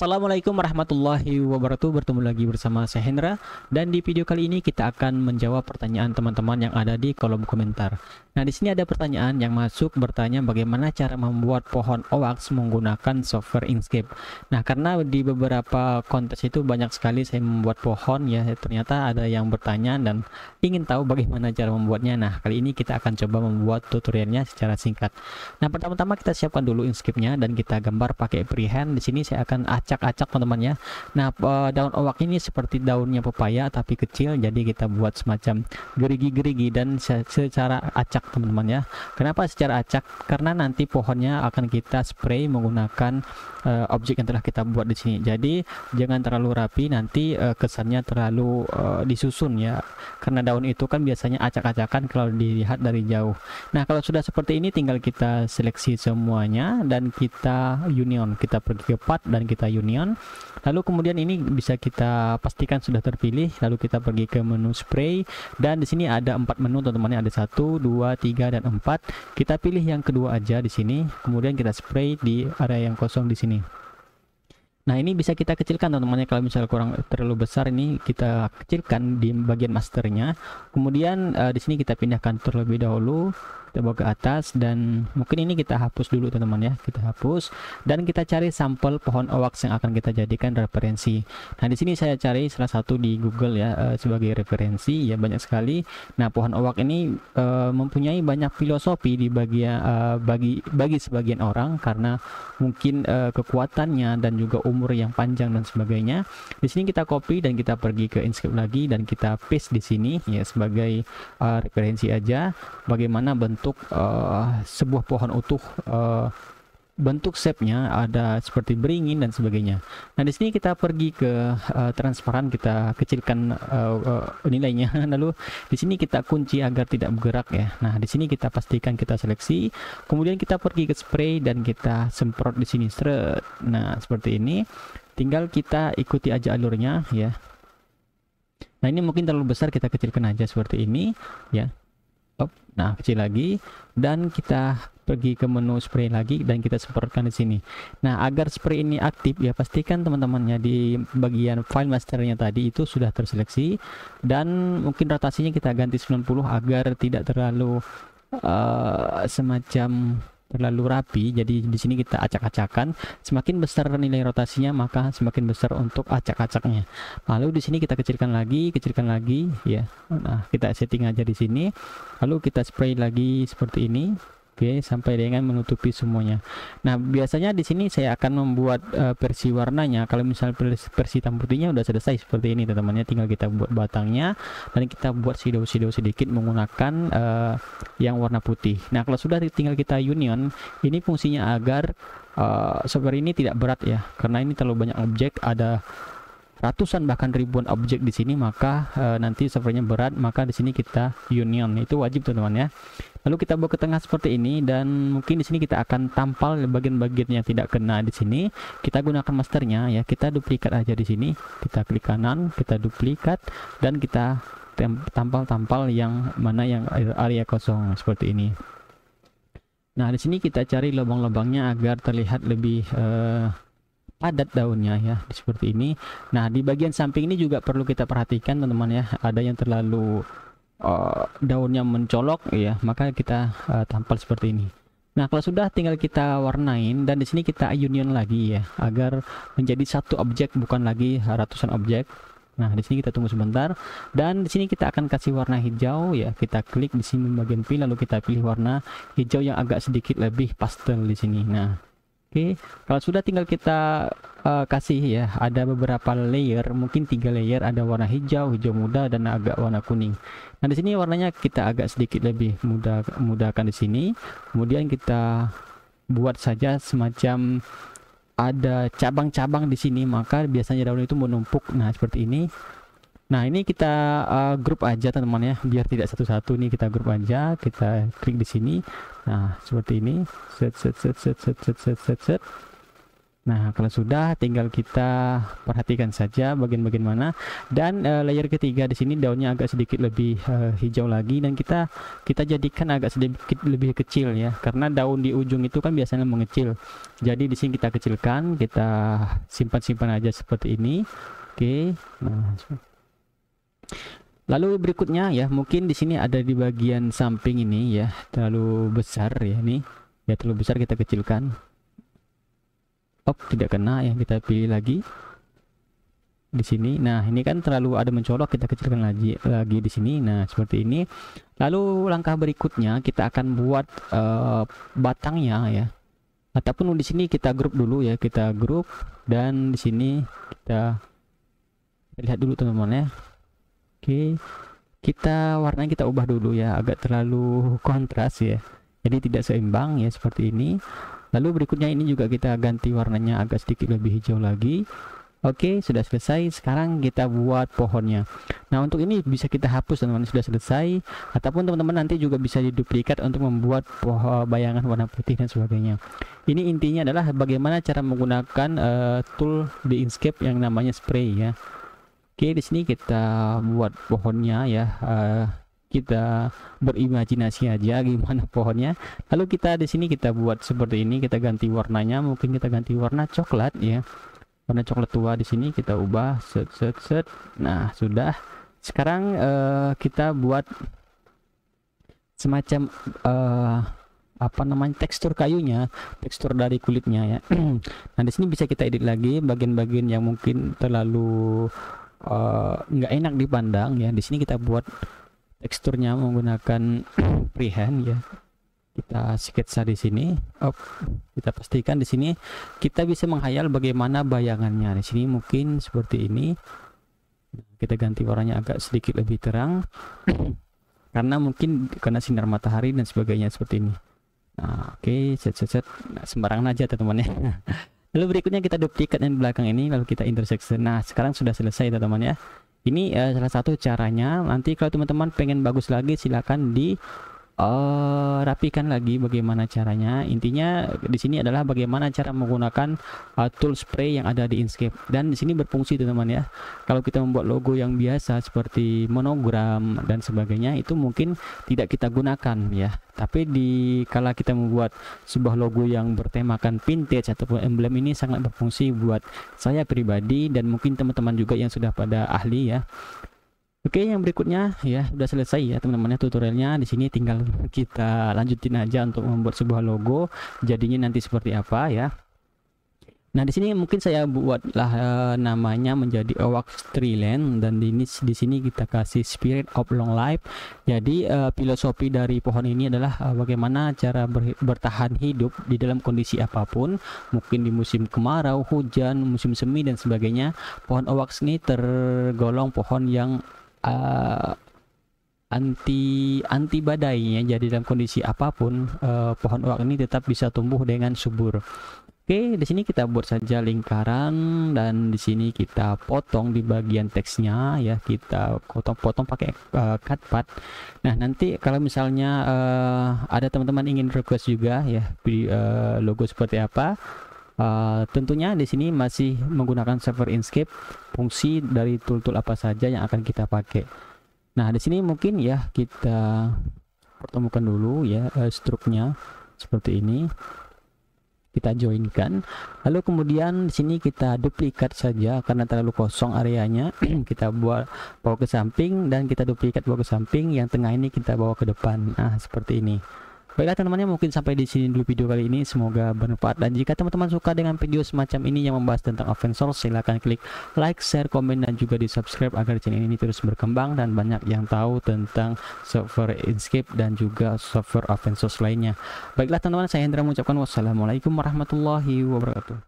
Assalamualaikum warahmatullahi wabarakatuh Bertemu lagi bersama saya Hendra Dan di video kali ini kita akan menjawab pertanyaan teman-teman yang ada di kolom komentar Nah di sini ada pertanyaan yang masuk bertanya bagaimana cara membuat pohon oaks menggunakan software Inkscape Nah karena di beberapa kontes itu banyak sekali saya membuat pohon ya Ternyata ada yang bertanya dan ingin tahu bagaimana cara membuatnya Nah kali ini kita akan coba membuat tutorialnya secara singkat Nah pertama-tama kita siapkan dulu Inkscape-nya dan kita gambar pakai freehand Di sini saya akan acak-acak teman-teman ya nah eh, daun owak ini seperti daunnya pepaya tapi kecil jadi kita buat semacam gerigi-gerigi dan secara acak teman-teman ya kenapa secara acak karena nanti pohonnya akan kita spray menggunakan uh, objek yang telah kita buat di sini jadi jangan terlalu rapi nanti uh, kesannya terlalu uh, disusun ya karena daun itu kan biasanya acak-acakan kalau dilihat dari jauh nah kalau sudah seperti ini tinggal kita seleksi semuanya dan kita union kita pergi ke part dan kita union union lalu kemudian ini bisa kita pastikan sudah terpilih lalu kita pergi ke menu spray dan di sini ada empat menu teman-teman ada satu dua tiga dan empat kita pilih yang kedua aja di sini kemudian kita spray di area yang kosong di sini Nah ini bisa kita kecilkan teman-teman ya. kalau misalnya kurang terlalu besar ini kita kecilkan di bagian masternya. Kemudian uh, di sini kita pindahkan terlebih dahulu kita bawa ke atas dan mungkin ini kita hapus dulu teman-teman ya kita hapus dan kita cari sampel pohon oak yang akan kita jadikan referensi nah di sini saya cari salah satu di Google ya eh, sebagai referensi ya banyak sekali nah pohon owak ini uh, mempunyai banyak filosofi di bagian uh, bagi bagi sebagian orang karena mungkin uh, kekuatannya dan juga umur yang panjang dan sebagainya di sini kita copy dan kita pergi ke Inscape lagi dan kita paste di sini ya sebagai uh, referensi aja bagaimana bentuk untuk uh, eh, sebuah pohon utuh uh, bentuk shape-nya ada seperti beringin dan sebagainya. Nah, di sini kita pergi ke uh, transparan, kita kecilkan uh, uh, nilainya. Lalu di sini kita kunci agar tidak bergerak ya. Nah, di sini kita pastikan kita seleksi. Kemudian kita pergi ke spray dan kita semprot di sini. Nah, seperti ini. Tinggal kita ikuti aja alurnya ya. Nah, ini mungkin terlalu besar kita kecilkan aja seperti ini ya nah kecil lagi dan kita pergi ke menu spray lagi dan kita semprotkan di sini nah agar spray ini aktif ya pastikan teman-temannya di bagian file masternya tadi itu sudah terseleksi dan mungkin rotasinya kita ganti 90 agar tidak terlalu uh, semacam terlalu rapi jadi di sini kita acak-acakan semakin besar nilai rotasinya maka semakin besar untuk acak-acaknya lalu di sini kita kecilkan lagi kecilkan lagi ya nah kita setting aja di sini lalu kita spray lagi seperti ini sampai dengan menutupi semuanya. Nah, biasanya di sini saya akan membuat uh, versi warnanya. Kalau misalnya versi hitam putihnya udah selesai seperti ini, teman-teman, ya. tinggal kita buat batangnya dan kita buat shadow-shadow sedikit menggunakan uh, yang warna putih. Nah, kalau sudah tinggal kita union, ini fungsinya agar uh, eh, software ini tidak berat ya, karena ini terlalu banyak objek ada ratusan bahkan ribuan objek di sini maka e, nanti servernya berat maka di sini kita union itu wajib teman-teman ya lalu kita buat ke tengah seperti ini dan mungkin di sini kita akan tampal bagian-bagian yang tidak kena di sini kita gunakan masternya ya kita duplikat aja di sini kita klik kanan kita duplikat dan kita tampal-tampal yang mana yang area kosong seperti ini nah di sini kita cari lubang-lubangnya agar terlihat lebih eh, padat daunnya ya seperti ini nah di bagian samping ini juga perlu kita perhatikan teman-teman ya ada yang terlalu uh, daunnya mencolok ya maka kita uh, tampal seperti ini nah kalau sudah tinggal kita warnain dan di sini kita union lagi ya agar menjadi satu objek bukan lagi ratusan objek Nah, di sini kita tunggu sebentar dan di sini kita akan kasih warna hijau ya. Kita klik di sini bagian pilih lalu kita pilih warna hijau yang agak sedikit lebih pastel di sini. Nah, Oke, okay. kalau sudah tinggal kita uh, eh, kasih ya, ada beberapa layer, mungkin tiga layer, ada warna hijau, hijau muda dan agak warna kuning. Nah, di sini warnanya kita agak sedikit lebih mudah mudahkan di sini. Kemudian kita buat saja semacam ada cabang-cabang di sini, maka biasanya daun itu menumpuk. Nah, seperti ini. Nah ini kita uh, grup aja teman-teman ya, biar tidak satu-satu nih kita grup aja, kita klik di sini. Nah seperti ini, set set set set set set set set. set. Nah kalau sudah, tinggal kita perhatikan saja bagian-bagian mana. Dan uh, layer ketiga di sini daunnya agak sedikit lebih uh, hijau lagi dan kita kita jadikan agak sedikit lebih kecil ya, karena daun di ujung itu kan biasanya mengecil. Jadi di sini kita kecilkan, kita simpan-simpan aja seperti ini. Oke, okay. nah. Lalu berikutnya ya, mungkin di sini ada di bagian samping ini ya, terlalu besar ya ini. Ya terlalu besar kita kecilkan. Oh, tidak kena ya, kita pilih lagi. Di sini. Nah, ini kan terlalu ada mencolok, kita kecilkan lagi lagi di sini. Nah, seperti ini. Lalu langkah berikutnya kita akan buat uh, batangnya ya. Ataupun di sini kita grup dulu ya, kita grup dan di sini kita, lihat dulu teman-teman ya Oke, kita warna kita ubah dulu ya, agak terlalu kontras ya. Jadi tidak seimbang ya seperti ini. Lalu berikutnya ini juga kita ganti warnanya agak sedikit lebih hijau lagi. Oke, sudah selesai. Sekarang kita buat pohonnya. Nah, untuk ini bisa kita hapus teman-teman sudah selesai ataupun teman-teman nanti juga bisa diduplikat untuk membuat pohon bayangan warna putih dan sebagainya. Ini intinya adalah bagaimana cara menggunakan uh, tool di Inkscape yang namanya spray ya. Oke, di sini kita buat pohonnya ya. Uh, kita berimajinasi aja gimana pohonnya. Lalu kita di sini kita buat seperti ini, kita ganti warnanya, mungkin kita ganti warna coklat ya. Warna coklat tua di sini kita ubah set set set. Nah, sudah. Sekarang uh, kita buat semacam uh, apa namanya tekstur kayunya, tekstur dari kulitnya ya. nah, di sini bisa kita edit lagi bagian-bagian yang mungkin terlalu Eh, nggak uh, enak dipandang ya di sini kita buat teksturnya menggunakan freehand ya kita sketsa di sini oh, kita pastikan di sini kita bisa menghayal bagaimana bayangannya di sini mungkin seperti ini kita ganti warnanya agak sedikit lebih terang karena mungkin karena sinar matahari dan sebagainya seperti ini nah oke okay, set set set nah, sembarangan aja teman-teman ya lalu berikutnya kita duplikat yang belakang ini lalu kita intersection nah sekarang sudah selesai teman-teman ya ini uh, salah satu caranya nanti kalau teman-teman pengen bagus lagi silahkan di uh, rapikan lagi bagaimana caranya. Intinya di sini adalah bagaimana cara menggunakan uh, tool spray yang ada di Inkscape. Dan di sini berfungsi teman-teman ya. Kalau kita membuat logo yang biasa seperti monogram dan sebagainya itu mungkin tidak kita gunakan ya. Tapi di kala kita membuat sebuah logo yang bertemakan vintage ataupun emblem ini sangat berfungsi buat saya pribadi dan mungkin teman-teman juga yang sudah pada ahli ya Oke, yang berikutnya ya sudah selesai ya teman-teman ya tutorialnya. Di sini tinggal kita lanjutin aja untuk membuat sebuah logo. Jadinya nanti seperti apa ya. Nah, di sini mungkin saya buatlah uh, namanya menjadi Owax Land dan di, di sini kita kasih Spirit of Long Life. Jadi, uh, filosofi dari pohon ini adalah uh, bagaimana cara ber, bertahan hidup di dalam kondisi apapun, mungkin di musim kemarau, hujan, musim semi dan sebagainya. Pohon Owax ini tergolong pohon yang uh, anti anti badai ya. Jadi dalam kondisi apapun uh, pohon uak ini tetap bisa tumbuh dengan subur. Oke, di sini kita buat saja lingkaran dan di sini kita potong di bagian teksnya ya, kita potong-potong pakai uh, part. Nah, nanti kalau misalnya uh, ada teman-teman ingin request juga ya logo seperti apa, Eh, tentunya di sini masih menggunakan server Inkscape fungsi dari tool-tool apa saja yang akan kita pakai. Nah, di sini mungkin ya kita pertemukan dulu ya uh, struknya seperti ini. Kita joinkan. Lalu kemudian di sini kita duplikat saja karena terlalu kosong areanya. kita buat bawa ke samping dan kita duplikat bawa ke samping, yang tengah ini kita bawa ke depan. Nah, seperti ini. Baiklah teman-teman mungkin sampai di sini dulu video kali ini semoga bermanfaat dan jika teman-teman suka dengan video semacam ini yang membahas tentang open source silahkan klik like, share, komen dan juga di subscribe agar channel ini terus berkembang dan banyak yang tahu tentang software Inkscape dan juga software open source lainnya. Baiklah teman-teman saya Hendra mengucapkan wassalamualaikum warahmatullahi wabarakatuh.